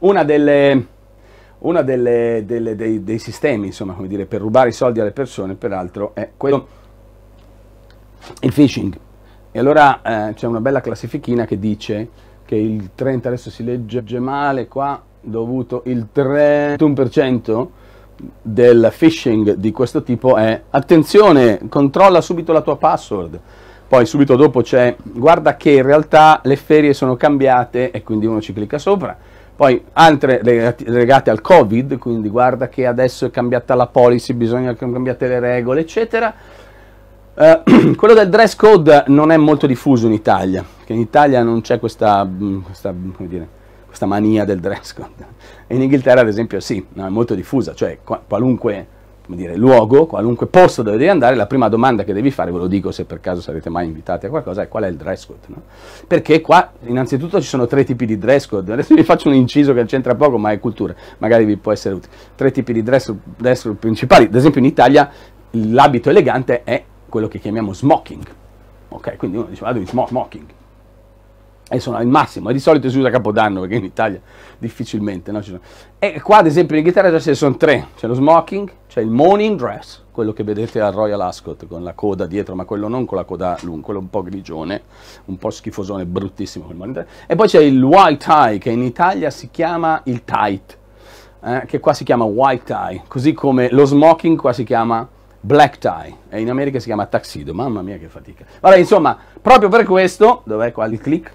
una delle, una delle, delle dei, dei, sistemi, insomma, come dire, per rubare i soldi alle persone, peraltro, è quello, il phishing. E allora eh, c'è una bella classifichina che dice che il 30, adesso si legge male qua, dovuto il 31% del phishing di questo tipo è attenzione, controlla subito la tua password. Poi subito dopo c'è guarda che in realtà le ferie sono cambiate e quindi uno ci clicca sopra poi altre legate al Covid, quindi guarda che adesso è cambiata la policy, bisogna che cambiate le regole, eccetera. Uh, quello del dress code non è molto diffuso in Italia, che in Italia non c'è questa, mm, questa, dire, questa mania del dress code. In Inghilterra, ad esempio, sì, no, è molto diffusa, cioè qualunque dire, luogo, qualunque posto dove devi andare, la prima domanda che devi fare, ve lo dico se per caso sarete mai invitati a qualcosa, è qual è il dress code. No? Perché qua innanzitutto ci sono tre tipi di dress code, adesso vi faccio un inciso che c'entra poco, ma è cultura, magari vi può essere utile. Tre tipi di dress, dress code principali, ad esempio in Italia l'abito elegante è quello che chiamiamo smoking, ok? Quindi uno dice ah, vado in smoking, e sono al massimo, e di solito si usa Capodanno perché in Italia difficilmente. No? E qua ad esempio in Inghilterra già ce ne sono tre, c'è lo smoking, cioè il morning dress, quello che vedete al Royal Ascot con la coda dietro, ma quello non con la coda lunga, quello un po' grigione, un po' schifosone, bruttissimo quel morning dress. E poi c'è il white tie, che in Italia si chiama il tight, eh, che qua si chiama white tie, così come lo smoking qua si chiama black tie, e in America si chiama taxido, mamma mia che fatica. Vabbè, insomma, proprio per questo, dov'è qua il click?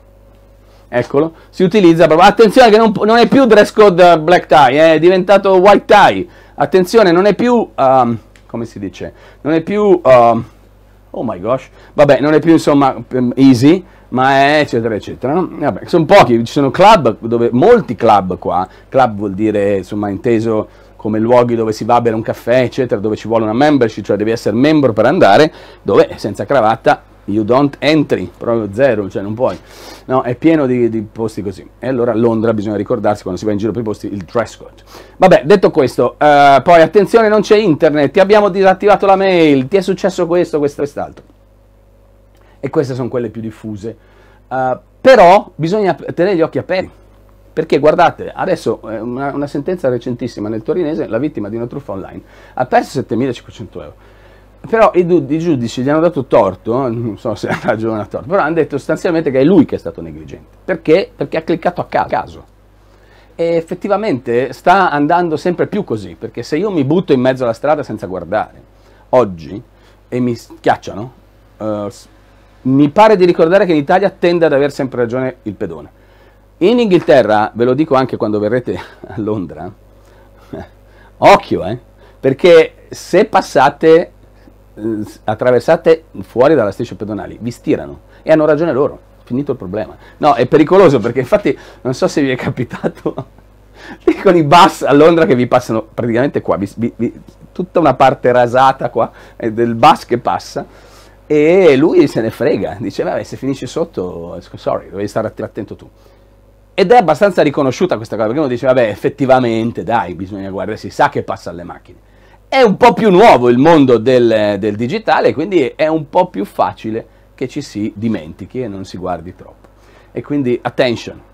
eccolo, si utilizza proprio, attenzione che non, non è più dress code eh, black tie, eh, è diventato white tie, attenzione non è più, um, come si dice, non è più, um, oh my gosh, vabbè non è più insomma ehm, easy, ma è eccetera eccetera, no? vabbè, sono pochi, ci sono club, dove, molti club qua, club vuol dire insomma inteso come luoghi dove si va a bere un caffè eccetera, dove ci vuole una membership, cioè devi essere membro per andare, dove senza cravatta you don't entry, proprio zero, cioè non puoi. No, è pieno di, di, posti così. E allora a Londra bisogna ricordarsi quando si va in giro per i posti il dress code. Vabbè, detto questo, eh, poi attenzione non c'è internet, ti abbiamo disattivato la mail, ti è successo questo, questo, e quest'altro. E queste sono quelle più diffuse. Uh, però bisogna tenere gli occhi aperti. Perché guardate, adesso eh, una, una sentenza recentissima nel torinese, la vittima di una truffa online ha perso 7.500 euro però i, i, giudici gli hanno dato torto, eh, non so se ha ragione o torto, però hanno detto sostanzialmente che è lui che è stato negligente. Perché? Perché ha cliccato a caso. E effettivamente sta andando sempre più così, perché se io mi butto in mezzo alla strada senza guardare, oggi, e mi schiacciano, uh, mi pare di ricordare che in Italia tende ad aver sempre ragione il pedone. In Inghilterra, ve lo dico anche quando verrete a Londra, occhio, eh, perché se passate eh, attraversate fuori dalla striscia pedonale, vi stirano e hanno ragione loro, finito il problema. No, è pericoloso perché infatti non so se vi è capitato con i bus a Londra che vi passano praticamente qua, vi, vi, tutta una parte rasata qua eh, del bus che passa e lui se ne frega, dice vabbè se finisci sotto, ecco, sorry, devi stare attento tu. Ed è abbastanza riconosciuta questa cosa, perché uno dice vabbè effettivamente dai, bisogna guardare, si sa che passa alle macchine. È un po' più nuovo il mondo del, del digitale, quindi è un po' più facile che ci si dimentichi e non si guardi troppo. E quindi attention,